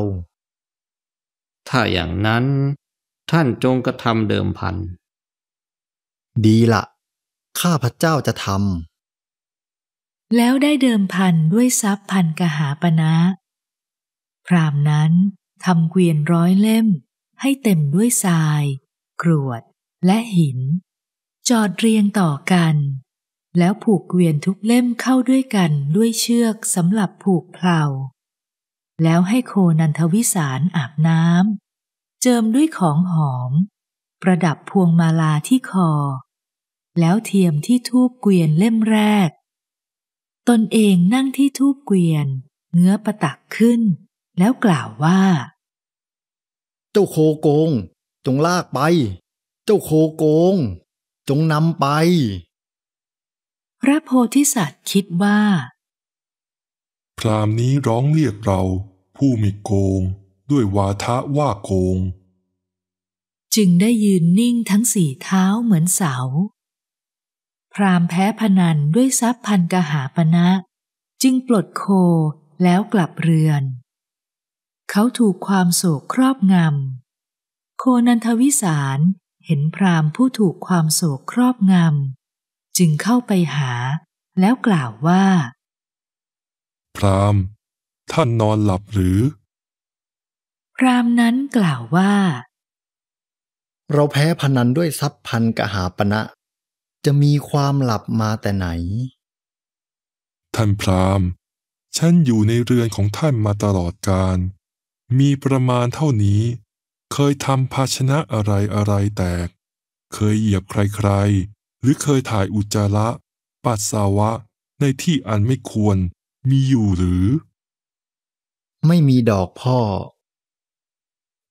ถ้าอย่างนั้นท่านจงกระทำเดิมพัน ดีละข้าพระเจ้าจะทำแล้วได้เดิมพันด้วยทรัพย์พันกหาปณะนะพรามนั้นทำเกวียนร้อยเล่ม ให้เต็มด้วยทราย กรวดและหิน จอดเรียงต่อกัน แล้วผูกเกวียนทุกเล่มเข้าด้วยกันด้วยเชือกสำหรับผูกเพลาแล้วให้โคนันทวิสารอาบน้ำเจิมด้วยของหอม ประดับพวงมาลาที่คอแล้วเทียมที่ทูบเกวียนเล่มแรกตนเองนั่งที่ทูบเกวียน เงื้อประตักขึ้น แล้วกล่าวว่า เจ้าโคโกง จงลากไป เจ้าโคโกง จงนำไป พระโพธิสัตว์คิดว่า พรามนี้ร้องเรียกเราผู้มีโกงด้วยวาทะว่าโกง จึงได้ยืนนิ่งทั้งสี่เท้าเหมือนเสาพรามแพ้พนันด้วยทรัพย์พันกหาปณะนะจึงปลดโคแล้วกลับเรือน เขาถูกความโศกครอบงำโคนันทวิสารเห็นพรามผู้ถูกความโศกครอบงำจึงเข้าไปหา แล้วกล่าวว่า พรามท่านนอนหลับหรือ พรามนั้นกล่าวว่า เราแพ้พนันด้วยทรัพย์พันกหาปณะนะจะมีความหลับมาแต่ไหน ท่านพราหมณ์ฉันอยู่ในเรือนของท่านมาตลอดการ มีประมาณเท่านี้ เคยทำภาชนะอะไรอะไรแตก เคยเหยียบใครๆ หรือเคยถ่ายอุจจาระ ปัสสาวะในที่อันไม่ควรมีอยู่หรือ ไม่มีดอกพ่อ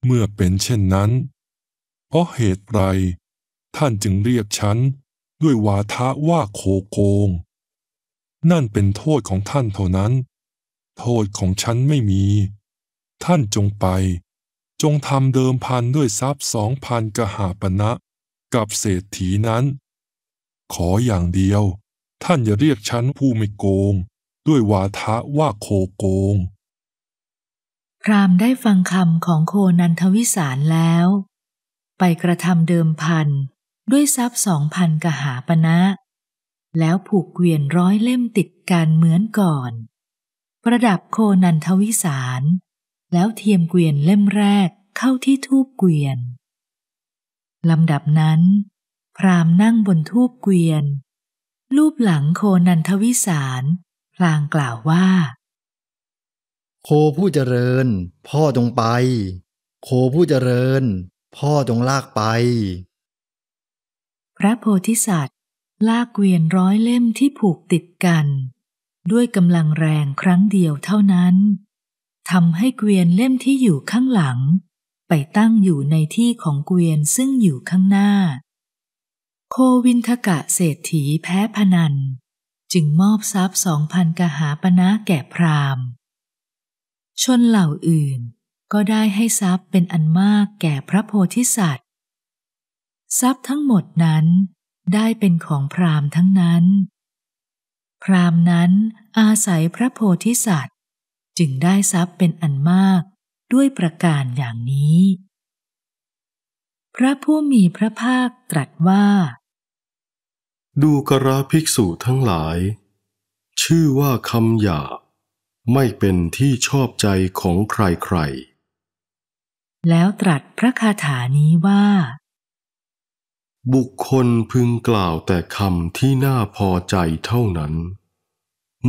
เมื่อเป็นเช่นนั้น เพราะเหตุไร ท่านจึงเรียกฉันด้วยวาทะว่าโคโกง นั่นเป็นโทษของท่านเท่านั้น โทษของฉันไม่มี ท่านจงไป จงทำเดิมพันด้วยทรัพย์สองพันกหาปณะกับเศรษฐีนั้น ขออย่างเดียว ท่านอย่าเรียกฉันผู้ไม่โกง ด้วยวาทะว่าโคโกงพรามได้ฟังคำของโคนันทวิสารแล้ว ไปกระทำเดิมพันด้วยทรัพย์สองพันกหาปณะนะ แล้วผูกเกวียนร้อยเล่มติดกันเหมือนก่อน ประดับโคนันทวิสาร แล้วเทียมเกวียนเล่มแรกเข้าที่ทูบเกวียนลำดับนั้น พรามนั่งบนทูบเกวียนรูปหลังโคนันทวิสารพลางกล่าวว่า โคผู้เจริญ พ่อจงไป โคผู้เจริญ พ่อจงลากไปพระโพธิสัตว์ ลากเกวียนร้อยเล่มที่ผูกติดกัน ด้วยกำลังแรงครั้งเดียวเท่านั้นทำให้เกวียนเล่มที่อยู่ข้างหลัง ไปตั้งอยู่ในที่ของเกวียนซึ่งอยู่ข้างหน้า โควินทกะเศรษฐีแพ้พนัน จึงมอบทรัพย์สองพันกหาปณะแก่พราหมณ์ ชนเหล่าอื่น ก็ได้ให้ทรัพย์เป็นอันมากแก่พระโพธิสัตวทรัพย์ทั้งหมดนั้นได้เป็นของพราหมณ์ทั้งนั้น พราหมณ์นั้นอาศัยพระโพธิสัตว์ จึงได้ทรัพย์เป็นอันมากด้วยประการอย่างนี้ พระผู้มีพระภาคตรัสว่า ดูกราภิกษุทั้งหลาย ชื่อว่าคำหยาไม่เป็นที่ชอบใจของใครๆ แล้วตรัสพระคาถานี้ว่าบุคคลพึงกล่าวแต่คำที่น่าพอใจเท่านั้น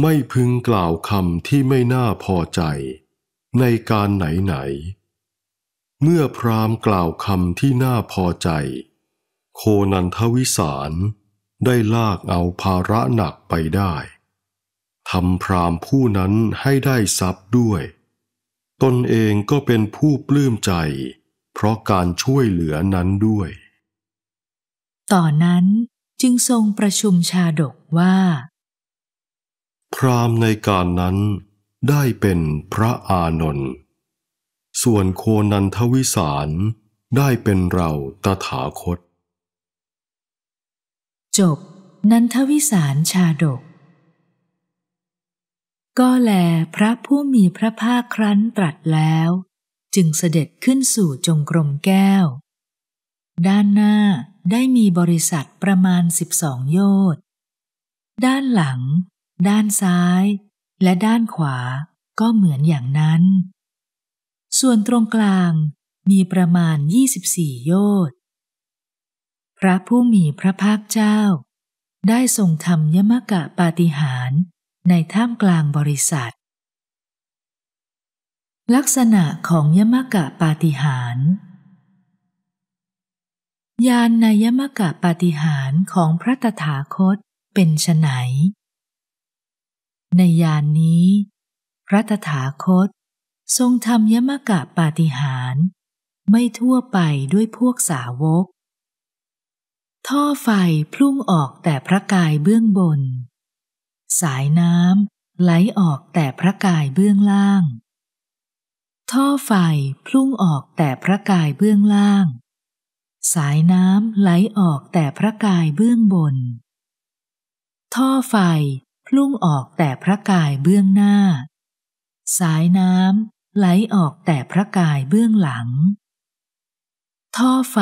ไม่พึงกล่าวคำที่ไม่น่าพอใจ ในการไหนไหน เมื่อพรามกล่าวคำที่น่าพอใจ โคนันทวิสารได้ลากเอาภาระหนักไปได้ทำพรามผู้นั้นให้ได้ทรัพย์ด้วย ตนเองก็เป็นผู้ปลื้มใจ เพราะการช่วยเหลือนั้นด้วยต่อนนั้นจึงทรงประชุมชาดกว่า พรามในการนั้นได้เป็นพระอานนท์ส่วนโคนันทวิสารได้เป็นเราตถาคต จบ นันทวิสารชาดก ก็แลพระผู้มีพระภาคครั้นตรัสแล้ว จึงเสด็จขึ้นสู่จงกรมแก้ว ด้านหน้าได้มีบริษัทประมาณ 12 โยชน์ด้านหลัง ด้านซ้ายและด้านขวาก็เหมือนอย่างนั้น ส่วนตรงกลางมีประมาณ 24 โยชน์พระผู้มีพระภาคเจ้า ได้ทรงทำยมกะปาฏิหาร ในท่ามกลางบริษัท ลักษณะของยมกะปาฏิหารย์ญาณนยมกะปาฏิหารของพระตถาคตเป็นไน ในยานนี้ พระตถาคตทรงทำยมกะปาฏิหารไม่ทั่วไปด้วยพวกสาวก ท่อไฟพลุ่งออกแต่พระกายเบื้องบน สายน้ำไหลออกแต่พระกายเบื้องล่าง ท่อไฟพลุ่งออกแต่พระกายเบื้องล่างสายน้ำไหลออกแต่พระกายเบื้องบน ท่อไฟพุ่งออกแต่พระกายเบื้องหน้า สายน้ำไหลออกแต่พระกายเบื้องหลัง ท่อไฟ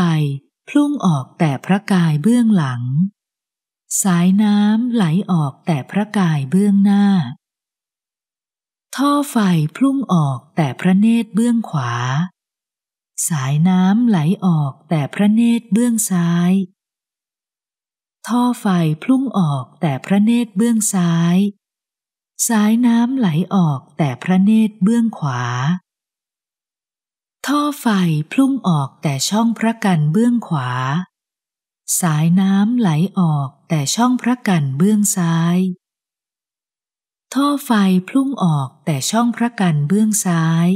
พุ่งออกแต่พระกายเบื้องหลัง สายน้ำไหลออกแต่พระกายเบื้องหน้า ท่อไฟพุ่งออกแต่พระเนตรเบื้องขวาสายน้ำไหลออกแต่พระเนตรเบื้องซ้าย ท่อไฟพลุ่งออกแต่พระเนตรเบื้องซ้าย สายน้ำไหลออกแต่พระเนตรเบื้องขวา ท่อไฟพลุ่งออกแต่ช่องพระกันเบื้องขวา สายน้ำไหลออกแต่ช่องพระกันเบื้องซ้าย ท่อไฟพลุ่งออกแต่ช่องพระกันเบื้องซ้าย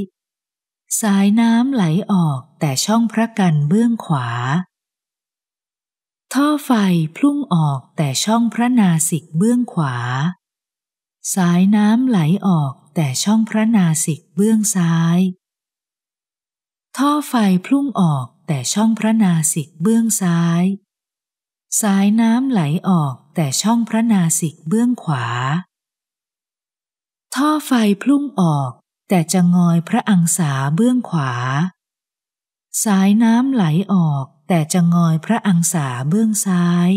สายน้ำไหลออกแต่ช่องพระกันเบื้องขวา ท่อไฟพุ่งออกแต่ช่องพระนาสิกเบื้องขวา สายน้ำไหลออกแต่ช่องพระนาสิกเบื้องซ้าย ท่อไฟพุ่งออกแต่ช่องพระนาสิกเบื้องซ้าย สายน้ำไหลออกแต่ช่องพระนาสิกเบื้องขวา ท่อไฟพุ่งออกแต่จะงอยพระอังสาเบื้องขวา สายน้ำไหลออกแต่จะงอยพระอังสาเบื้องซ้าย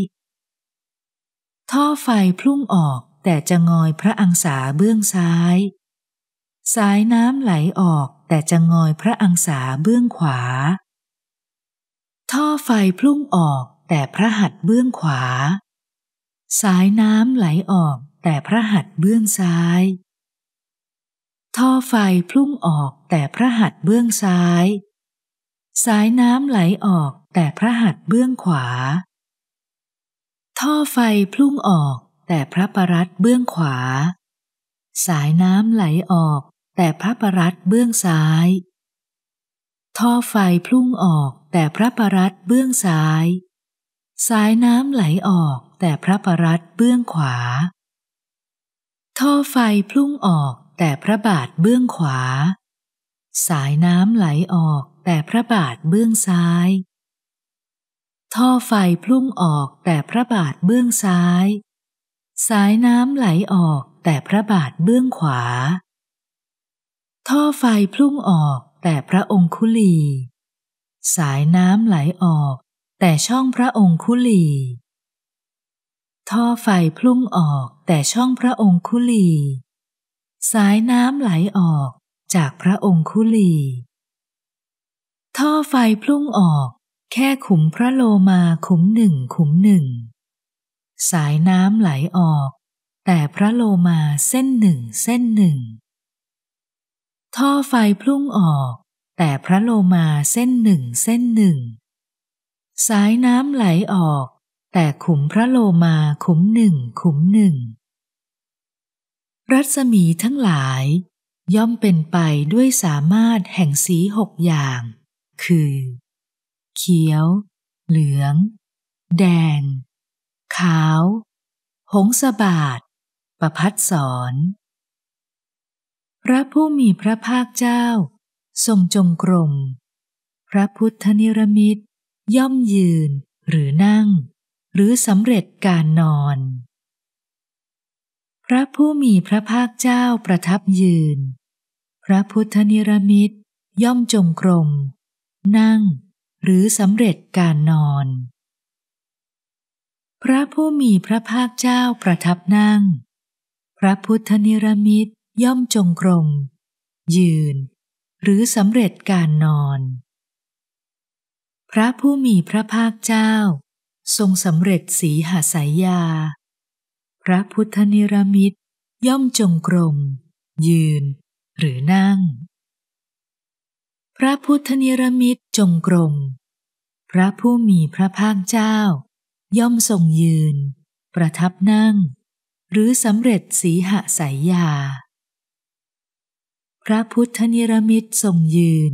ท่อไฟพุ่งออกแต่จะงอยพระอังสาเบื้องซ้าย สายน้ำไหลออกแต่จะงอยพระอังสาเบื้องขวา ท่อไฟพุ่งออกแต่พระหัตถ์เบื้องขวา สายน้ำไหลออก แต่พระหัตถ์เบื้องซ้ายท่อไฟพุ่งออกแต่พระหัตถ์เบื้องซ้าย สายน้ำไหลออกแต่พระหัตถ์เบื้องขวา ท่อไฟพุ่งออก แต่พระประรัตเบื้องขวา สายน้ำไหลออก แต่พระประรัตเบื้องซ้าย ท่อไฟพุ่งออก แต่พระประรัตเบื้องซ้าย สายน้ำไหลออกแต่พระประรัตเบื้องขวา ท่อไฟพุ่งออกแต่พระบาทเบื้องขวา สายน้ำไหลออกแต่พระบาทเบื้องซ้าย ท่อไฟพลุ่งออกแต่พระบาทเบื้องซ้าย สายน้ำไหลออกแต่พระบาทเบื้องขวา ท่อไฟพลุ่งออกแต่พระองคุลี สายน้ำไหลออก แต่ช่องพระองคุลี ท่อไฟพลุ่งออกแต่ช่องพระองคุลีสายน้ำไหลออกจากพระองคุลี ท่อไฟพลุ่งออกแค่ขุมพระโลมาขุมหนึ่งขุมหนึ่ง สายน้ำไหลออกแต่พระโลมาเส้นหนึ่งเส้นหนึ่ง ท่อไฟพลุ่งออกแต่พระโลมาเส้นหนึ่งเส้นหนึ่ง สายน้ำไหลออกแต่ขุมพระโลมาขุมหนึ่งขุมหนึ่งรัศมีทั้งหลายย่อมเป็นไปด้วยสามารถแห่งสีหกอย่าง คือ เขียว เหลือง แดง ขาว หงสบาท ประพัดสอนพระผู้มีพระภาคเจ้า ทรงจงกรม พระพุทธนิรมิตย่อมยืนหรือนั่ง หรือสำเร็จการนอนพระผู้มีพระภาคเจ้าประทับยืน พระพุทธนิรมิตย่อมจงกรมนั่ง หรือสำเร็จการนอน พระผู้มีพระภาคเจ้าประทับนั่ง พระพุทธนิรมิตย่อมจงกรมยืน หรือสำเร็จการนอน พระผู้มีพระภาคเจ้าทรงสำเร็จสีหาสายยาพระพุทธนิรมิตย่อมจงกรม ยืนหรือนั่ง พระพุทธนิรมิตจงกรมพระผู้มีพระภาคเจ้าย่อมทรงยืน ประทับนั่ง หรือสำเร็จสีหสายยา พระพุทธนิรมิตทรงยืน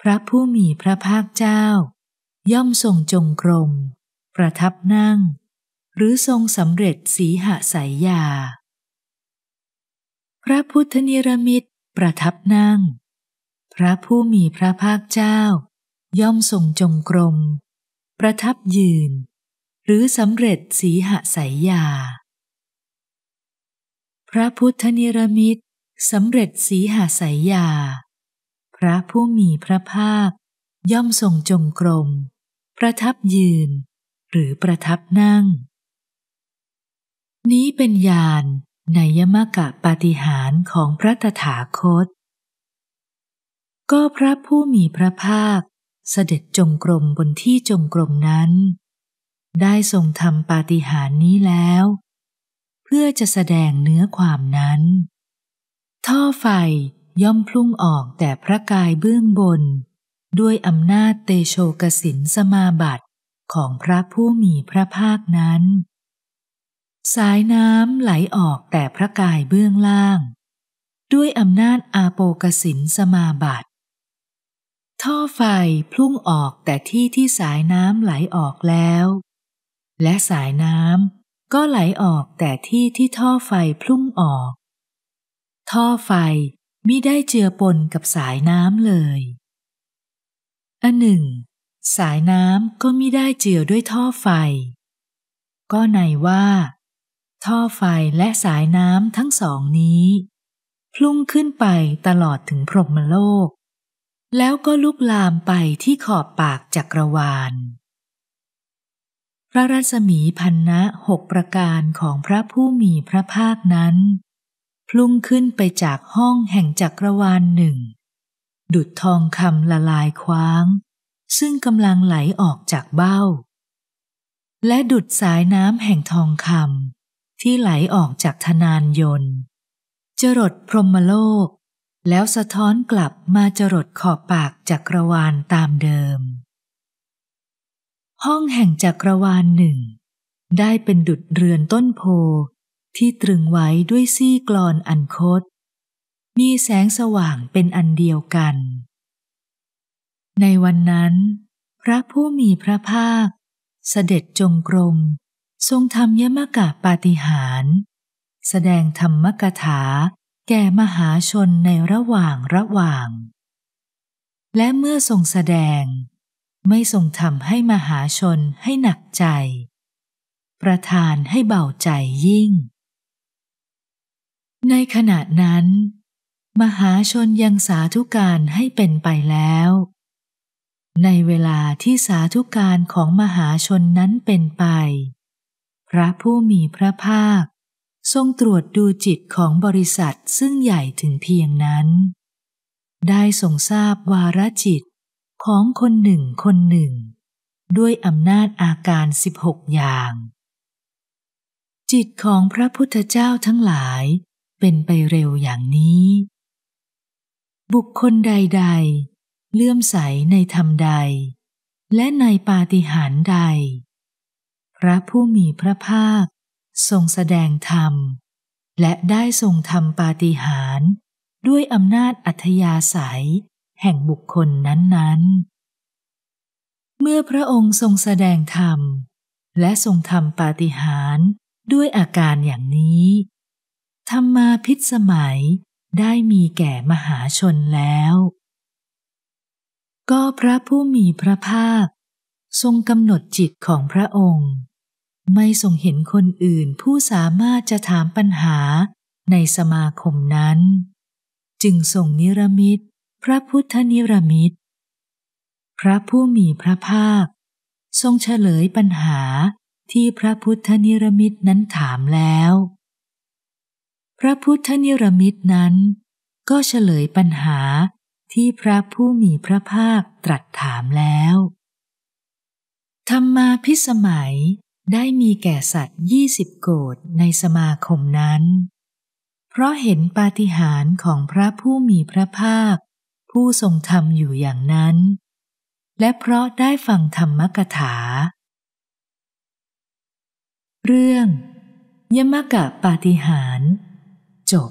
พระผู้มีพระภาคเจ้า ย่อมทรงจงกรมประทับนั่งหรือทรงสำเร็จสีหสายยา พระพุทธนิรมิตรประทับนั่ง พระผู้มีพระภาคเจ้า ย่อมทรงจงกรม ประทับยืน หรือสำเร็จสีหสายยา พระพุทธนิรมิตรสำเร็จสีหสายยา พระผู้มีพระภาคย่อมทรงจงกรม ประทับยืน หรือประทับนั่งนี้เป็นญาณในยมกะปาฏิหารของพระตถาคต ก็พระผู้มีพระภาคเสด็จจงกรมบนที่จงกรมนั้น ได้ทรงทำปาฏิหารนี้แล้ว เพื่อจะแสดงเนื้อความนั้น ท่อไฟย่อมพุ่งออกแต่พระกายเบื้องบน ด้วยอำนาจเตโชกสินสมาบัติของพระผู้มีพระภาคนั้นสายน้ำไหลออกแต่พระกายเบื้องล่าง ด้วยอำนาจอาโปกสินสมาบัติท่อไฟพุ่งออกแต่ที่ที่สายน้ำไหลออกแล้ว และสายน้ำ ก็ไหลออกแต่ที่ที่ท่อไฟพุ่งออก ท่อไฟมิได้เจือปนกับสายน้ำเลยอันหนึ่ง สายน้ำ ก็มิได้เจือด้วยท่อไฟ ก็ในว่าท่อไฟและสายน้ำทั้งสองนี้พุ่งขึ้นไปตลอดถึงพรหมโลก แล้วก็ลุกลามไปที่ขอบปากจักรวาล พระรัศมีพันนะหกประการของพระผู้มีพระภาคนั้นพุ่งขึ้นไปจากห้องแห่งจักรวาลหนึ่ง ดุดทองคำละลายคว้าง ซึ่งกำลังไหลออกจากเบ้า และดุดสายน้ำแห่งทองคำที่ไหลออกจากธนานยนต์จรดพรหมโลก แล้วสะท้อนกลับมาจรดขอบปากจักรวาลตามเดิม ห้องแห่งจักรวาลหนึ่ง ได้เป็นดุดเรือนต้นโพที่ตรึงไว้ด้วยซี่กรอนอันคดมีแสงสว่างเป็นอันเดียวกัน ในวันนั้น พระผู้มีพระภาค เสด็จจงกรมทรงทำยมกะปาฏิหาร แสดงธรรมกถา แก่มหาชนในระหว่างระหว่าง และเมื่อทรงแสดง ไม่ทรงทำให้มหาชนให้หนักใจ ประทานให้เบาใจยิ่ง ในขณะนั้น มหาชนยังสาธุการให้เป็นไปแล้ว ในเวลาที่สาธุการของมหาชนนั้นเป็นไปพระผู้มีพระภาค ทรงตรวจดูจิตของบริษัทซึ่งใหญ่ถึงเพียงนั้น ได้ทรงทราบวาระจิตของคนหนึ่งคนหนึ่ง ด้วยอำนาจอาการสิบหกอย่าง จิตของพระพุทธเจ้าทั้งหลายเป็นไปเร็วอย่างนี้ บุคคลใดๆเลื่อมใสในธรรมใด และในปาฏิหาริย์ใดพระผู้มีพระภาค ทรงแสดงธรรม และได้ทรงทำปาฏิหาริย์ด้วยอำนาจอัธยาศัย แห่งบุคคลนั้นๆ เมื่อพระองค์ทรงแสดงธรรมและทรงทำปาฏิหาริย์ด้วยอาการอย่างนี้ ธรรมาพิสมัยได้มีแก่มหาชนแล้ว ก็พระผู้มีพระภาค ทรงกำหนดจิตของพระองค์ไม่ทรงเห็นคนอื่นผู้สามารถจะถามปัญหาในสมาคมนั้น จึงทรงนิรมิตพระพุทธนิรมิตพระผู้มีพระภาค ทรงเฉลยปัญหาที่พระพุทธนิรมิตนั้นถามแล้ว พระพุทธนิรมิตนั้น ก็เฉลยปัญหาที่พระผู้มีพระภาคตรัสถามแล้ว ธรรมาพิสมัยได้มีแก่สัตว์ยี่สิบโกดในสมาคมนั้น เพราะเห็นปาฏิหาริย์ของพระผู้มีพระภาค ผู้ทรงธรรมอยู่อย่างนั้น และเพราะได้ฟังธรรมกถา เรื่อง ยมกะปาฏิหาริย์จบ